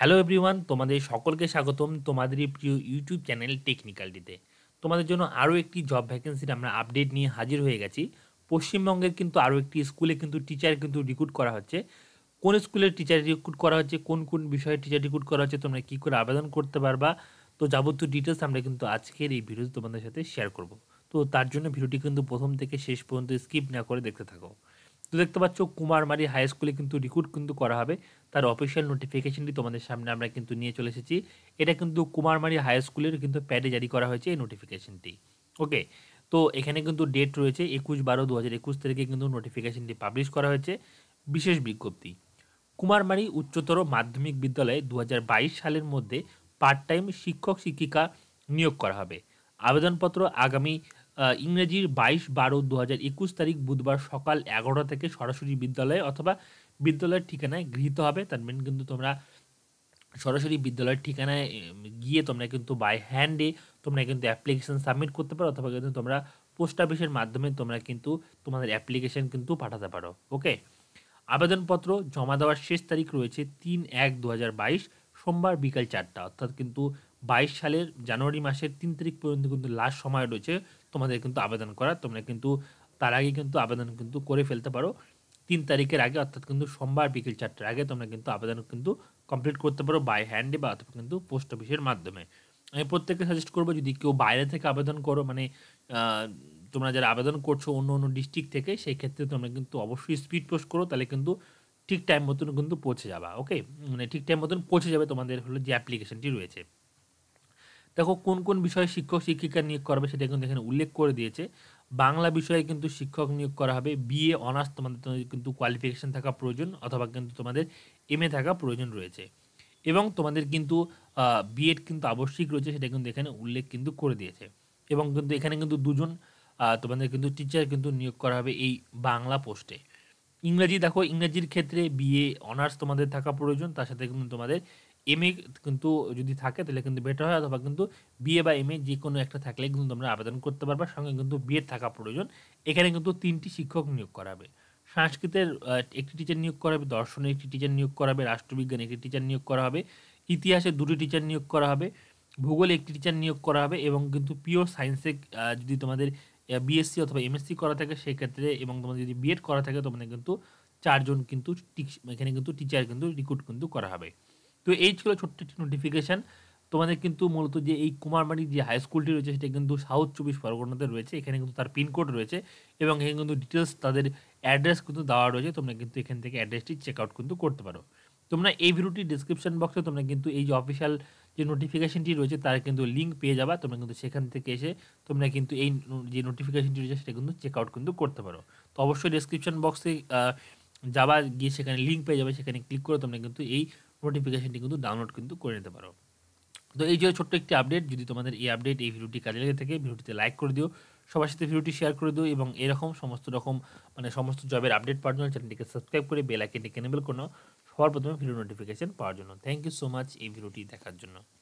hello everyone তোমাদের সকলকে স্বাগতম তোমাদের প্রিয় ইউটিউব চ্যানেল টেকনিক্যালটিতে তোমাদের জন্য আরও একটি জব ভ্যাকেন্সির আমরা আপডেট নিয়ে হাজির হয়ে গেছি পশ্চিমবঙ্গের কিন্তু আরও একটি স্কুলে কিন্তু টিচার কিন্তু রিক্রুট করা হচ্ছে কোন স্কুলের টিচার রিক্রুট করা হচ্ছে কোন কোন বিষয়ে টিচার রিক্রুট করা হচ্ছে তোমরা কী করে আবেদন করতে পারবা তো যাবতীয় ডিটেলস আমরা কিন্তু আজকের এই ভিডিওতে তোমাদের সাথে শেয়ার করব তো তার জন্য ভিডিওটি কিন্তু প্রথম থেকে শেষ পর্যন্ত স্কিপ না করে দেখতে থাকো তো দেখতে পাচ্ছ কুমারমারি হাই স্কুলে কিন্তু রিক্রুট কিন্তু করা হবে তার অফিসিয়াল নোটিফিকেশনটি তোমাদের সামনে আমরা কিন্তু নিয়ে চলে এসেছি এটা কিন্তু কুমারমারি হাই স্কুলের কিন্তু প্যাডে জারি করা হয়েছে এই নোটিফিকেশনটি ওকে তো এখানে কিন্তু ডেট রয়েছে একুশ বারো দু হাজার একুশ তারিখে কিন্তু নোটিফিকেশনটি পাবলিশ করা হয়েছে বিশেষ বিজ্ঞপ্তি কুমারমারি উচ্চতর মাধ্যমিক বিদ্যালয়ে দু সালের মধ্যে পার্ট টাইম শিক্ষক শিক্ষিকা নিয়োগ করা হবে আবেদনপত্র আগামী ইংরেজির বাইশ বারো দু হাজার একুশ তারিখ বুধবার সকাল এগারোটা থেকে সরাসরি বিদ্যালয়ে অথবা বিদ্যালয়ের ঠিকানায় গৃহীত হবে তার মেন কিন্তু তোমরা সরাসরি বিদ্যালয়ের ঠিকানায় গিয়ে তোমরা কিন্তু বাই হ্যান্ডে তোমরা কিন্তু অ্যাপ্লিকেশান সাবমিট করতে পারো অথবা কিন্তু তোমরা পোস্ট অফিসের মাধ্যমে তোমরা কিন্তু তোমাদের অ্যাপ্লিকেশান কিন্তু পাঠাতে পারো ওকে আবেদনপত্র জমা দেওয়ার শেষ তারিখ রয়েছে তিন এক দু সোমবার বিকাল চারটা অর্থাৎ কিন্তু বাইশ সালের জানুয়ারি মাসের তিন তারিখ পর্যন্ত কিন্তু লাস্ট সময় রয়েছে তোমাদের কিন্তু আবেদন করার তোমরা কিন্তু তার আগে কিন্তু আবেদন কিন্তু করে ফেলতে পারো তিন তারিখের আগে অর্থাৎ কিন্তু সোমবার বিকেল চারটার আগে তোমরা কিন্তু আবেদন কিন্তু কমপ্লিট করতে পারো বাই হ্যান্ডে বা অথবা কিন্তু পোস্ট অফিসের মাধ্যমে আমি প্রত্যেককে সাজেস্ট করবো যদি কেউ বাইরে থেকে আবেদন করো মানে তোমরা যারা আবেদন করছো অন্য অন্য ডিস্ট্রিক্ট থেকে সেই ক্ষেত্রে তোমরা কিন্তু অবশ্যই স্পিড পোস্ট করো তাহলে কিন্তু ঠিক টাইম মতন কিন্তু পৌঁছে যাবা ওকে মানে ঠিক টাইম মতন পৌঁছে যাবে তোমাদের হলো যে অ্যাপ্লিকেশনটি রয়েছে দেখো কোন কোন বিষয়ে শিক্ষক শিক্ষিকা নিয়োগ করবে সেটা কিন্তু এখানে উল্লেখ করে দিয়েছে বাংলা বিষয়ে কিন্তু শিক্ষক নিয়োগ করা হবে বিএ অনার্স তোমাদের কিন্তু কোয়ালিফিকেশান থাকা প্রয়োজন অথবা কিন্তু তোমাদের এম এ থাকা প্রয়োজন রয়েছে এবং তোমাদের কিন্তু বিএড কিন্তু আবশ্যিক রয়েছে সেটা কিন্তু এখানে উল্লেখ কিন্তু করে দিয়েছে এবং কিন্তু এখানে কিন্তু দুজন তোমাদের কিন্তু টিচার কিন্তু নিয়োগ করা হবে এই বাংলা পোস্টে ইংরাজি দেখো ইংরাজির ক্ষেত্রে বিএ অনার্স তোমাদের থাকা প্রয়োজন তার সাথে কিন্তু তোমাদের এম এ কিন্তু যদি থাকে তাহলে কিন্তু বেটার হয় অথবা কিন্তু বিএ বা এম এ যে কোনো একটা থাকলে কিন্তু তোমরা আবেদন করতে পারবে সঙ্গে কিন্তু বিএড থাকা প্রয়োজন এখানে কিন্তু তিনটি শিক্ষক নিয়োগ করাবে সংস্কৃতের একটি টিচার নিয়োগ করা হবে দর্শনের একটি টিচার নিয়োগ করা হবে রাষ্ট্রবিজ্ঞানে একটি টিচার নিয়োগ করা হবে ইতিহাসে দুটি টিচার নিয়োগ করা হবে ভূগোলে একটি টিচার নিয়োগ করা হবে এবং কিন্তু পিওর সায়েন্সে যদি তোমাদের বিএসসি অথবা এমএসসি করা থাকে সেক্ষেত্রে এবং তোমাদের যদি বিএড করা থাকে তোমাদের কিন্তু চারজন কিন্তু এখানে কিন্তু টিচার কিন্তু রিক্রুট কিন্তু করা হবে তো এই ছিল ছোট্ট একটি নোটিফিকেশান তোমাদের কিন্তু মূলত যে এই কুমারবাড়ি যে হাই স্কুলটি রয়েছে সেটা কিন্তু সাউথ চব্বিশ পরগনাতে রয়েছে এখানে কিন্তু তার পিনকোড রয়েছে এবং এখানে কিন্তু ডিটেলস তাদের অ্যাড্রেস কিন্তু দেওয়া রয়েছে তোমরা কিন্তু এখান থেকে অ্যাড্রেসটি চেক আউট কিন্তু করতে পারো তোমরা এই ভিডিওটি ডিসক্রিপশন বক্সে তোমরা কিন্তু এই যে অফিসিয়াল যে নোটিফিকেশনটি রয়েছে তার কিন্তু লিঙ্ক পেয়ে যাবা তোমরা কিন্তু সেখান থেকে এসে তোমরা কিন্তু এই যে নোটিফিকেশনটি রয়েছে সেটা কিন্তু চেক আউট কিন্তু করতে পারো তো অবশ্যই ডিসক্রিপশন বক্সে যাবা গিয়ে সেখানে লিঙ্ক পেয়ে যাবে সেখানে ক্লিক করে তোমরা কিন্তু এই নোটিফিকেশানটি কিন্তু ডাউনলোড কিন্তু করে নিতে পারো তো এই যে ছোট্ট একটি আপডেট যদি তোমাদের এই আপডেট এই ভিডিওটি কাজে লেগে থাকে ভিডিওটিতে লাইক করে দিও সবার সাথে ভিডিওটি শেয়ার করে দিও এবং এরকম সমস্ত রকম মানে সমস্ত জবের আপডেট পাওয়ার জন্য চ্যানেলটিকে সাবস্ক্রাইব করে বেল আইকনটিকে এনেবল করো সবার প্রথমে ভিডিও নোটিফিকেশন পাওয়ার জন্য থ্যাংক ইউ সো মাচ এই ভিডিওটি দেখার জন্য